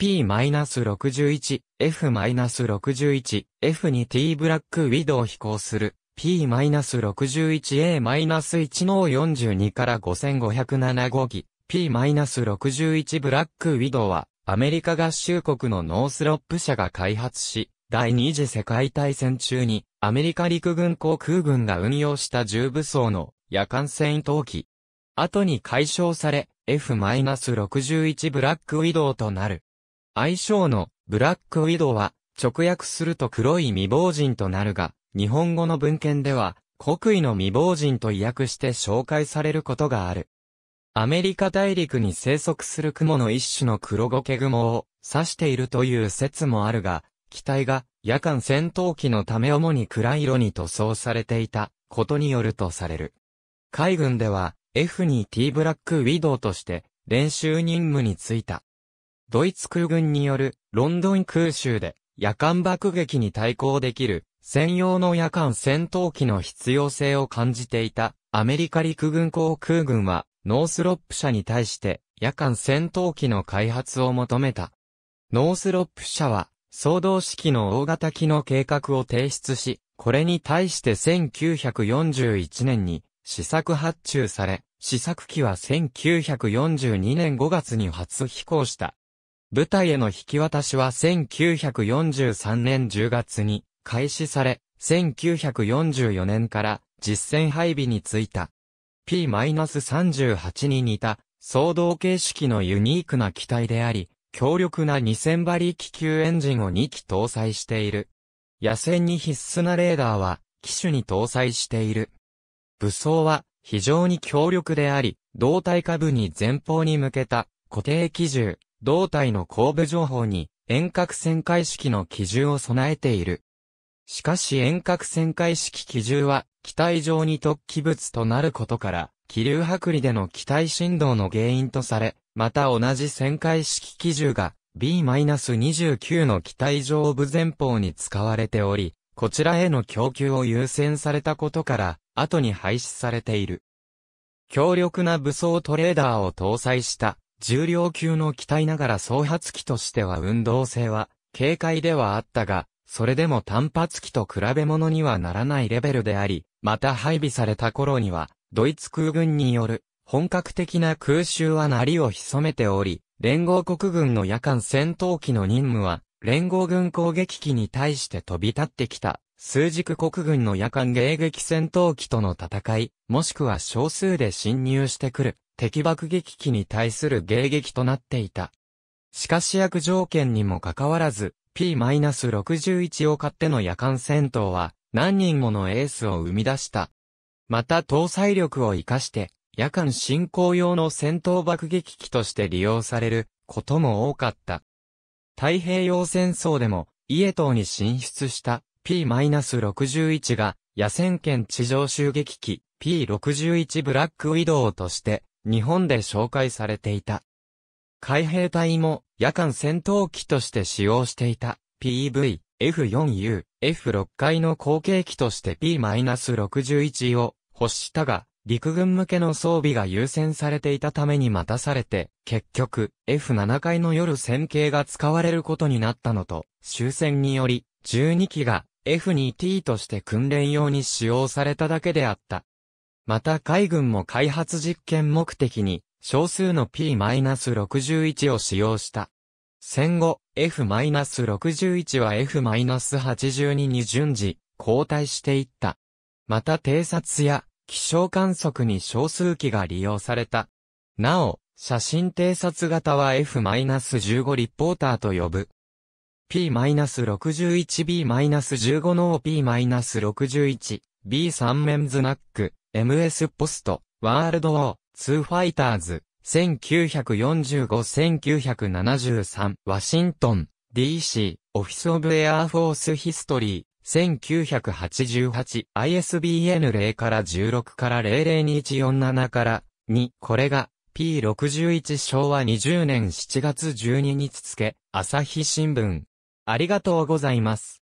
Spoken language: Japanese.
P-61、F-61、f に t ブラックウィドを飛行する P-61A-1 の42から5507号機 P-61 ブラックウィドウはアメリカ合衆国のノースロップ社が開発し、第二次世界大戦中にアメリカ陸軍航空軍が運用した重武装の夜間戦闘機。後に解消され F-61 ブラックウィドウとなる。愛称のブラックウィドウは直訳すると黒い未亡人となるが、日本語の文献では、国威の未亡人と意訳して紹介されることがある。アメリカ大陸に生息する雲の一種の黒ゴケ雲を指しているという説もあるが、機体が夜間戦闘機のため主に暗い色に塗装されていたことによるとされる。海軍では F2T ブラックウィドウとして練習任務に就いた。ドイツ空軍によるロンドン空襲で夜間爆撃に対抗できる専用の夜間戦闘機の必要性を感じていたアメリカ陸軍航空軍はノースロップ社に対して夜間戦闘機の開発を求めた。ノースロップ社は総動式の大型機の計画を提出し、これに対して1941年に試作発注され、試作機は1942年5月に初飛行した。舞台への引き渡しは1943年10月に開始され、1944年から実戦配備についた。P-38 に似た、総動形式のユニークな機体であり、強力な2000馬力級エンジンを2機搭載している。野戦に必須なレーダーは、機種に搭載している。武装は、非常に強力であり、胴体下部に前方に向けた固定機銃、胴体の後部情報に遠隔旋回式の機銃を備えている。しかし遠隔旋回式機銃は機体上に突起物となることから、気流剥離での機体振動の原因とされ、また同じ旋回式機銃が B-29 の機体上部前方に使われており、こちらへの供給を優先されたことから、後に廃止されている。強力な武装トレーダーを搭載した重量級の機体ながら総発機としては運動性は、軽快ではあったが、それでも単発機と比べ物にはならないレベルであり、また配備された頃には、ドイツ空軍による本格的な空襲はなりを潜めており、連合国軍の夜間戦闘機の任務は、連合軍攻撃機に対して飛び立ってきた、数軸国軍の夜間迎撃戦闘機との戦い、もしくは少数で侵入してくる、敵爆撃機に対する迎撃となっていた。しかし悪条件にもかかわらず、P-61 を買っての夜間戦闘は、何人ものエースを生み出した。また搭載力を活かして、夜間進行用の戦闘爆撃機として利用されることも多かった。太平洋戦争でも、イエ島に進出した P-61 が、野戦圏地上襲撃機 P-61 ブラックウィドウとして日本で紹介されていた。海兵隊も夜間戦闘機として使用していた PV、F4U、F6 回の後継機として P-61 を欲したが、陸軍向けの装備が優先されていたために待たされて、結局、F7 回の夜戦型が使われることになったのと、終戦により、12機が F2T として訓練用に使用されただけであった。また海軍も開発実験目的に少数の P-61 を使用した。戦後、F-61 は F-82 に順次、交代していった。また偵察や気象観測に少数機が利用された。なお、写真偵察型は F-15 リポーターと呼ぶ。P-61B-15 の P-61B3 面ズナック MS ポスト、ワールドウォー、2ファイターズ、1945-1973、ワシントン、DC、オフィスオブエアーフォースヒストリー、1988、ISBN 0から16から002147から2、これが、P61 昭和20年7月12日付、朝日新聞。ありがとうございます。